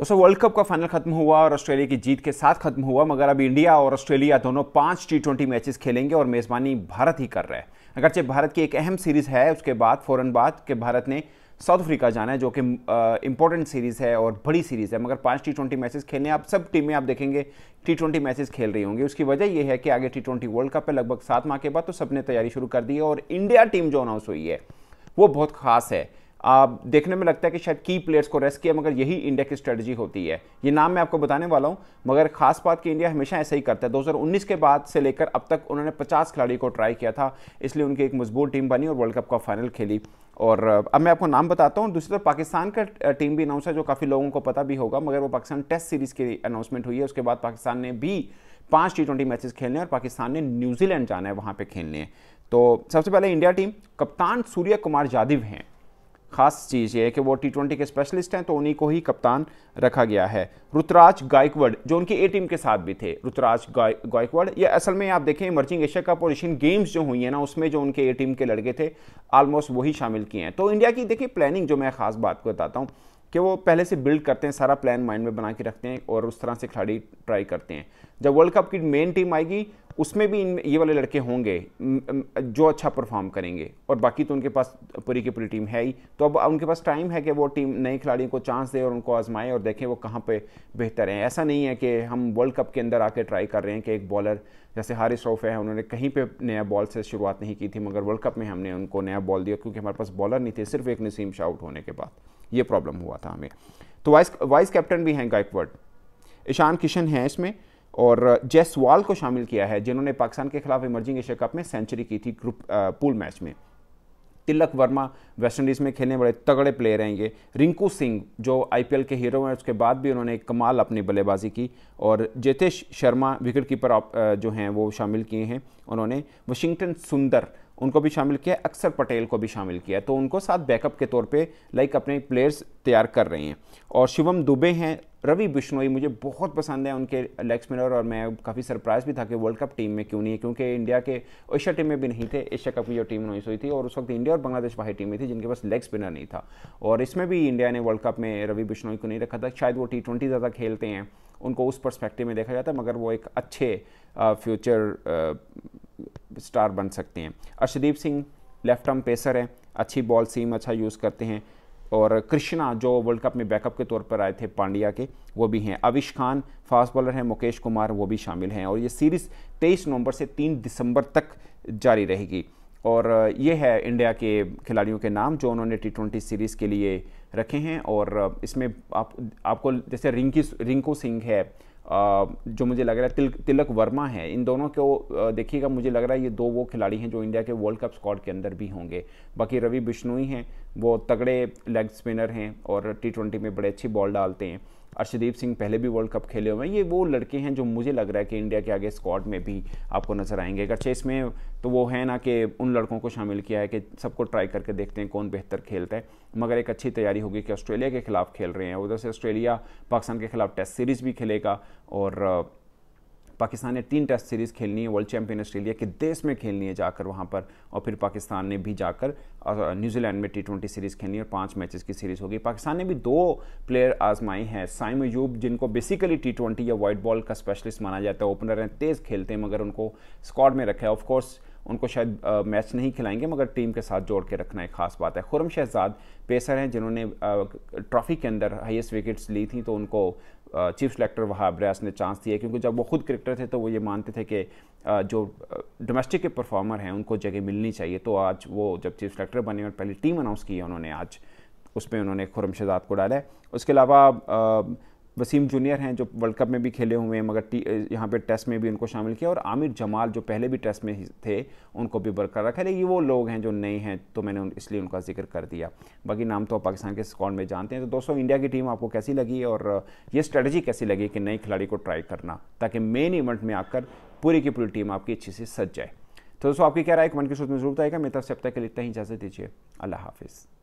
दोस्तों world cup का final खत्म हुआ और ऑस्ट्रेलिया की जीत के साथ खत्म हुआ मगर अब इंडिया और ऑस्ट्रेलिया दोनों पांच टी ट्वेंटी मैचेस खेलेंगे और मेज़बानी भारत ही कर रहे हैं अगरचे भारत की एक अहम सीरीज़ है उसके बाद फ़ौरन बाद के भारत ने साउथ अफ्रीका जाना है जो कि इंपॉर्टेंट सीरीज़ है और बड़ी सीरीज़ है मगर पांच टी ट्वेंटी मैचेस खेलने आप सब टीमें आप देखेंगे टी ट्वेंटी मैचेस खेल रही होंगी उसकी वजह यह है कि आगे टी ट्वेंटी वर्ल्ड कप है लगभग सात माह के बाद तो सबने तैयारी शुरू कर दी है और इंडिया टीम जो अनाउंस हुई है वो बहुत खास है आ, देखने में लगता है कि शायद की प्लेयर्स को रेस्ट किया मगर यही इंडिया की स्ट्रेटजी होती है ये नाम मैं आपको बताने वाला हूँ मगर खास बात कि इंडिया हमेशा ऐसा ही करता है 2019 के बाद से लेकर अब तक उन्होंने 50 खिलाड़ी को ट्राई किया था इसलिए उनकी एक मजबूत टीम बनी और वर्ल्ड कप का फाइनल खेली और अब मैं आपको नाम बताता हूँ दूसरी तरफ पाकिस्तान का टीम भी अनाउंस है जो काफ़ी लोगों को पता भी होगा मगर वो पाकिस्तान टेस्ट सीरीज़ की अनाउंसमेंट हुई है उसके बाद पाकिस्तान ने भी पाँच टी ट्वेंटी मैचेज खेलने और पाकिस्तान ने न्यूजीलैंड जाना है वहाँ पर खेलने तो सबसे पहले इंडिया टीम कप्तान सूर्य कुमार यादव हैं खास चीज़ ये है कि वो टी ट्वेंटी के स्पेशलिस्ट हैं तो उन्हीं को ही कप्तान रखा गया है रुतराज गायकवाड जो उनकी ए टीम के साथ भी थे रुतराज गायकवाड ये असल में आप देखें इमर्जिंग एशिया कप और एशियन गेम्स जो हुई हैं ना उसमें जो उनके ए टीम के लड़के थे आलमोस्ट वही शामिल किए हैं तो इंडिया की देखिए प्लानिंग जो मैं खास बात को बताता हूँ कि वो पहले से बिल्ड करते हैं सारा प्लान माइंड में बना के रखते हैं और उस तरह से खिलाड़ी ट्राई करते हैं जब वर्ल्ड कप की मेन टीम आएगी उसमें भी इन ये वाले लड़के होंगे जो अच्छा परफॉर्म करेंगे और बाकी तो उनके पास पूरी की पूरी टीम है ही तो अब उनके पास टाइम है कि वो टीम नए खिलाड़ियों को चांस दे और उनको आजमाएं और देखें वो कहाँ पे बेहतर हैं ऐसा नहीं है कि हम वर्ल्ड कप के अंदर आके ट्राई कर रहे हैं कि एक बॉलर जैसे हारिस रोफ है उन्होंने कहीं पर नया बॉल से शुरुआत नहीं की थी मगर वर्ल्ड कप में हमने उनको नया बॉल दिया क्योंकि हमारे पास बॉलर नहीं थे सिर्फ एक नसीम शाउट होने के बाद ये प्रॉब्लम हुआ था हमें तो वाइस वाइस कैप्टन भी हैं गायकवर्ड ईशान किशन हैं इसमें और जेस uh, जयसवाल को शामिल किया है जिन्होंने पाकिस्तान के खिलाफ इमर्जिंग एशिया कप में सेंचुरी की थी ग्रुप पूल मैच में तिलक वर्मा वेस्टइंडीज़ में खेलने वाले तगड़े प्लेयर रहेंगे रिंकू सिंह जो आईपीएल के हीरो हैं उसके बाद भी उन्होंने कमाल अपनी बल्लेबाजी की और Jitesh Sharma wicket keeper uh, जो हैं वो शामिल किए हैं उन्होंने वाशिंगटन सुंदर उनको भी शामिल किया अक्सर पटेल को भी शामिल किया तो उनको साथ बैकअप के तौर पे लाइक अपने प्लेयर्स तैयार कर रहे हैं और शिवम दुबे हैं रवि बिश्नोई मुझे बहुत पसंद है उनके लेग स्पिनर और मैं काफ़ी सरप्राइज भी था कि वर्ल्ड कप टीम में क्यों नहीं है क्योंकि इंडिया के एशिया टीम में भी नहीं थे एशिया कप की जो टीम नोइस हुई थी और उस वक्त इंडिया और बांग्लादेश बाहरी टीम थी जिनके पास लेग स्पिनर नहीं था और इसमें भी इंडिया ने वर्ल्ड कप में रवि बिश्नोई को नहीं रखा था शायद वो टी ट्वेंटी ज़्यादा खेलते हैं उनको उस परस्पेक्टिव में देखा जाता है मगर वो एक अच्छे फ्यूचर स्टार बन सकते हैं Arshdeep Singh left arm pacer हैं अच्छी बॉल सीम अच्छा यूज़ करते हैं और कृष्णा जो वर्ल्ड कप में बैकअप के तौर पर आए थे पांड्या के वो भी हैं अविश खान फास्ट बॉलर हैं मुकेश कुमार वो भी शामिल हैं और ये सीरीज़ 23 नवंबर से 3 दिसंबर तक जारी रहेगी और ये है इंडिया के खिलाड़ियों के नाम जो उन्होंने टी ट्वेंटी सीरीज़ के लिए रखे हैं और इसमें आप आपको जैसे रिंकी रिंकू सिंह है जो मुझे लग रहा है तिल, तिलक वर्मा है इन दोनों को देखिएगा मुझे लग रहा है ये दो वो खिलाड़ी हैं जो इंडिया के वर्ल्ड कप स्कॉड के अंदर भी होंगे बाकी रवि बिश्नोई हैं वो तगड़े लेग स्पिनर हैं और टी ट्वेंटी में बड़े अच्छी बॉल डालते हैं अर्शदीप सिंह पहले भी वर्ल्ड कप खेले हुए हैं ये वो लड़के हैं जो मुझे लग रहा है कि इंडिया के आगे स्क्वाड में भी आपको नजर आएंगे अगर चेस में तो वो है ना कि उन लड़कों को शामिल किया है कि सबको ट्राई करके देखते हैं कौन बेहतर खेलता है मगर एक अच्छी तैयारी होगी कि ऑस्ट्रेलिया के खिलाफ खेल रहे हैं उधर से ऑस्ट्रेलिया पाकिस्तान के खिलाफ टेस्ट सीरीज़ भी खेलेगा और पाकिस्तान ने तीन टेस्ट सीरीज़ खेलनी है वर्ल्ड चैंपियन ऑस्ट्रेलिया के देश में खेलनी है जाकर वहाँ पर और फिर पाकिस्तान ने भी जाकर न्यूजीलैंड में टी ट्वेंटी सीरीज़ खेलनी है और पाँच मैचेस की सीरीज़ होगी पाकिस्तान ने भी दो प्लेयर आजमाए हैं साइम यूब जिनको बेसिकली टी ट्वेंटी या वाइट बॉल का स्पेशलिस्ट माना जाता है ओपनर हैं तेज़ खेलते हैं मगर उनको स्कॉड में रखा है ऑफकोर्स उनको शायद मैच नहीं खिलाएंगे मगर टीम के साथ जोड़ के रखना एक खास बात है खुरम शहजाद पेसर हैं जिन्होंने ट्रॉफी के अंदर हाईएस्ट विकेट्स ली थी तो उनको चीफ सेलेक्टर वहाब ब्रेस ने चांस दिया क्योंकि जब वो खुद क्रिकेटर थे तो वो ये मानते थे कि जो डोमेस्टिक के परफॉर्मर हैं उनको जगह मिलनी चाहिए तो आज वो जब चीफ सेलेक्टर बने और पहली टीम अनाउंस की है उन्होंने आज उसमें उन्होंने खुरम शहजाद को डाला है उसके अलावा वसीम जूनियर हैं जो वर्ल्ड कप में भी खेले हुए हैं मगर यहाँ पे टेस्ट में भी उनको शामिल किया और आमिर जमाल जो पहले भी टेस्ट में थे उनको भी बरकरार रखा लेकिन ये वो लोग हैं जो नए हैं तो मैंने उन, इसलिए उनका जिक्र कर दिया बाकी नाम तो पाकिस्तान के स्कॉन में जानते हैं तो दोस्तों इंडिया की टीम आपको कैसी लगी और ये स्ट्रेटजी कैसी लगी कि नए खिलाड़ी को ट्राई करना ताकि मेन इवेंट में आकर पूरी की पूरी टीम आपकी अच्छी से सज जाए तो दोस्तों आपकी क्या राय कमेंट की सूच में जरूरत आएगा मेरी तरफ से अब तक के लिए इतना ही इजाज़त दीजिए अल्लाह हाफिज़